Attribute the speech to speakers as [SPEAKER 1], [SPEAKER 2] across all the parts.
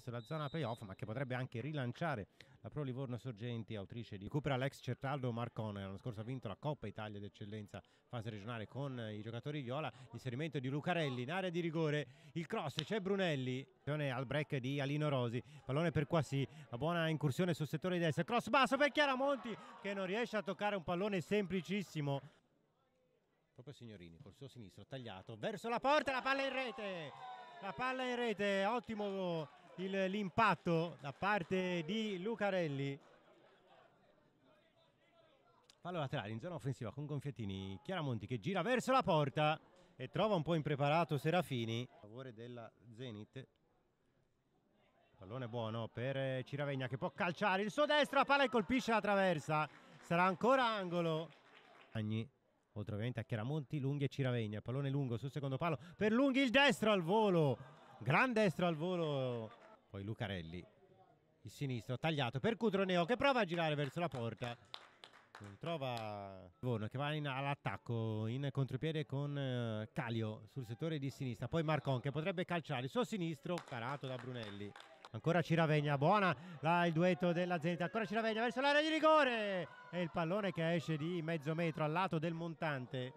[SPEAKER 1] verso la zona playoff, ma che potrebbe anche rilanciare la Pro Livorno Sorgenti, autrice di recupera l'ex Certaldo Marcone. L'anno scorso ha vinto la Coppa Italia d'eccellenza fase regionale con i giocatori viola. L'inserimento di Lucarelli in area di rigore, il cross c'è Brunelli, al break di Alino Rosi, pallone per Quasi, la buona incursione sul settore di destra, cross basso per Chiaramonti che non riesce a toccare un pallone semplicissimo proprio Signorini col suo sinistro tagliato verso la porta, la palla in rete, la palla in rete, ottimo l'impatto da parte di Lucarelli. Fallo laterale in zona offensiva con Gonfiettini. Chiaramonti che gira verso la porta e trova un po' impreparato Serafini. A favore della Zenit. Pallone buono per eh, Ciravegna che può calciare il suo destro, La palla e colpisce la traversa. Sarà ancora angolo. Agni oltre ovviamente a Chiaramonti, Lunghi e Ciravegna, pallone lungo sul secondo palo per Lunghi il destro al volo gran destro al volo poi Lucarelli, il sinistro, tagliato per Cutroneo che prova a girare verso la porta. Non trova Vono che va in, all'attacco in contropiede con eh, Calio sul settore di sinistra. Poi Marcon che potrebbe calciare il suo sinistro, parato da Brunelli. Ancora Ciravegna, buona là il duetto della Zenta, ancora Ciravegna verso l'area di rigore e il pallone che esce di mezzo metro al lato del montante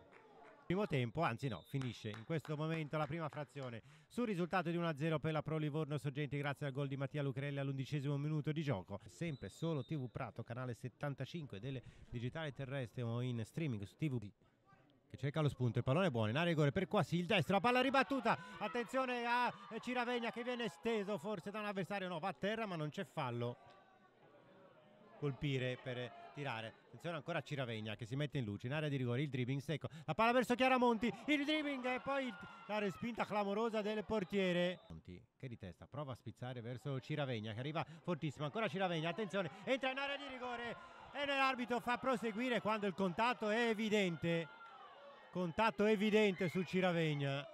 [SPEAKER 1] primo tempo, anzi no, finisce in questo momento la prima frazione sul risultato di 1-0 per la Pro Livorno Sorgenti grazie al gol di Mattia Lucrelli all'undicesimo minuto di gioco. Sempre solo TV Prato, canale 75 del digitale terrestre o in streaming su TV che cerca lo spunto, il pallone è buono, in area rigore per quasi il destro, palla ribattuta, attenzione a Ciravegna che viene steso forse da un avversario, no va a terra ma non c'è fallo colpire per tirare. Attenzione ancora a Ciravegna che si mette in luce in area di rigore. Il dribbling secco. La palla verso Chiaramonti. Il dribbling e poi la respinta clamorosa del portiere. Monti Che di testa prova a spizzare verso Ciravegna che arriva fortissimo. Ancora Ciravegna. Attenzione. Entra in area di rigore. E l'arbitro fa proseguire quando il contatto è evidente. Contatto evidente su Ciravegna.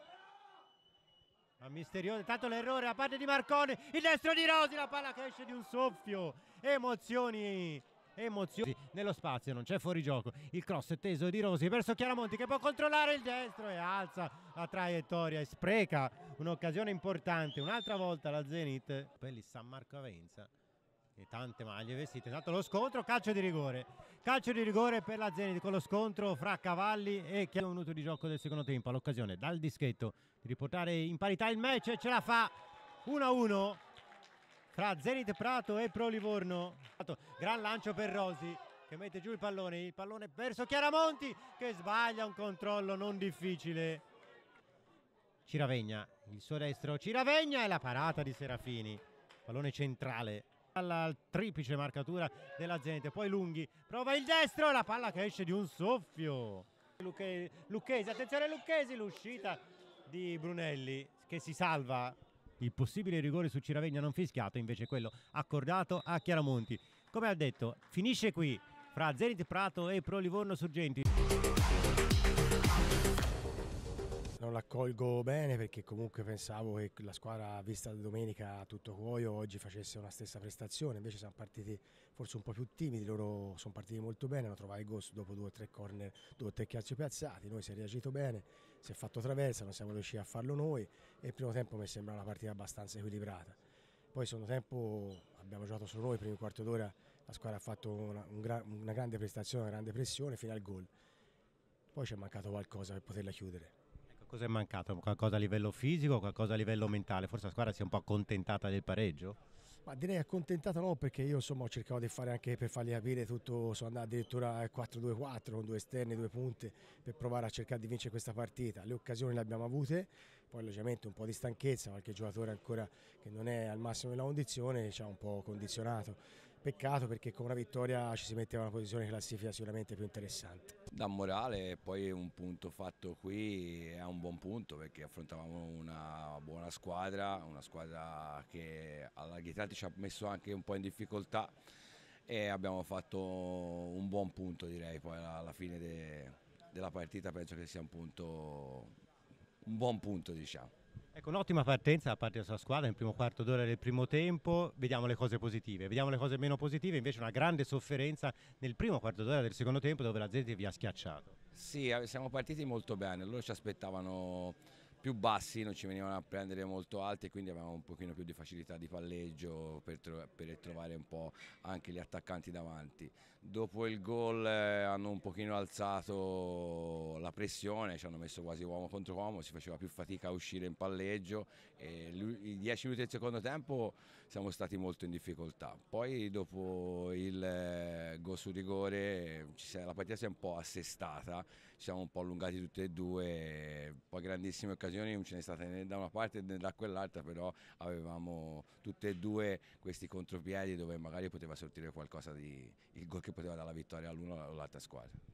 [SPEAKER 1] Ma misterioso, tanto l'errore da parte di Marcone, il destro di Rosi, la palla che esce di un soffio. Emozioni emozioni nello spazio, non c'è fuorigioco, il cross è teso di Rosi verso Chiaramonti che può controllare il destro e alza la traiettoria e spreca un'occasione importante, un'altra volta la Zenit, Pelli San Marco Avenza e tante maglie vestite, intanto lo scontro, calcio di rigore, calcio di rigore per la Zenit con lo scontro fra Cavalli e Chiaramonti, un minuto di gioco del secondo tempo, all'occasione dal dischetto di riportare in parità il match e ce la fa 1-1 tra Zenit Prato e Pro Livorno. Gran lancio per Rosi che mette giù il pallone, il pallone verso Chiaramonti che sbaglia un controllo non difficile. Ciravegna, il suo destro, Ciravegna e la parata di Serafini. Pallone centrale alla triplice marcatura della Zenit, poi Lunghi prova il destro e la palla che esce di un soffio. Lucchesi, attenzione Lucchesi, l'uscita di Brunelli che si salva il possibile rigore su Ciravegna non fischiato, invece quello accordato a Chiaramonti. Come ha detto, finisce qui fra Zenit Prato e Pro Livorno Sorgenti.
[SPEAKER 2] Non l'accolgo bene perché comunque pensavo che la squadra vista domenica a tutto cuoio oggi facesse una stessa prestazione, invece siamo partiti forse un po' più timidi, loro sono partiti molto bene, hanno trovato il gol dopo due o tre corner, due o tre calci piazzati, noi si è reagito bene, si è fatto traversa, non siamo riusciti a farlo noi e il primo tempo mi sembra una partita abbastanza equilibrata. Poi secondo tempo abbiamo giocato solo noi, il primo quarto d'ora la squadra ha fatto una, una grande prestazione, una grande pressione fino al gol. Poi ci è mancato qualcosa per poterla chiudere
[SPEAKER 1] cosa è mancato? Qualcosa a livello fisico, qualcosa a livello mentale? Forse la squadra si è un po' accontentata del pareggio?
[SPEAKER 2] Ma direi accontentata no, perché io insomma ho cercato di fare anche per fargli capire tutto, sono andato addirittura 4-2-4 con due esterni, due punte per provare a cercare di vincere questa partita. Le occasioni le abbiamo avute, poi logicamente un po' di stanchezza, qualche giocatore ancora che non è al massimo della condizione ci ha un po' condizionato. Peccato perché con una vittoria ci si metteva in una posizione classifica sicuramente più interessante.
[SPEAKER 3] Da morale poi un punto fatto qui è un buon punto perché affrontavamo una buona squadra, una squadra che alla larghi ci ha messo anche un po' in difficoltà e abbiamo fatto un buon punto direi poi alla fine de, della partita penso che sia un punto un buon punto diciamo.
[SPEAKER 1] Ecco, un'ottima partenza da parte della sua squadra nel primo quarto d'ora del primo tempo, vediamo le cose positive, vediamo le cose meno positive, invece una grande sofferenza nel primo quarto d'ora del secondo tempo dove la Zeti vi ha schiacciato.
[SPEAKER 3] Sì, eh, siamo partiti molto bene, loro ci aspettavano più bassi non ci venivano a prendere molto alti e quindi avevamo un pochino più di facilità di palleggio per, tro per trovare un po' anche gli attaccanti davanti. Dopo il gol eh, hanno un pochino alzato la pressione, ci hanno messo quasi uomo contro uomo, si faceva più fatica a uscire in palleggio e lui, i dieci minuti del secondo tempo siamo stati molto in difficoltà. Poi dopo il eh, gol su rigore la partita si è un po' assestata, ci siamo un po' allungati tutti e due, poi grandissime occasioni occasioni non ce ne state né da una parte né da quell'altra, però avevamo tutte e due questi contropiedi dove magari poteva sortire qualcosa di il gol che poteva dare la vittoria all'una o all'altra squadra.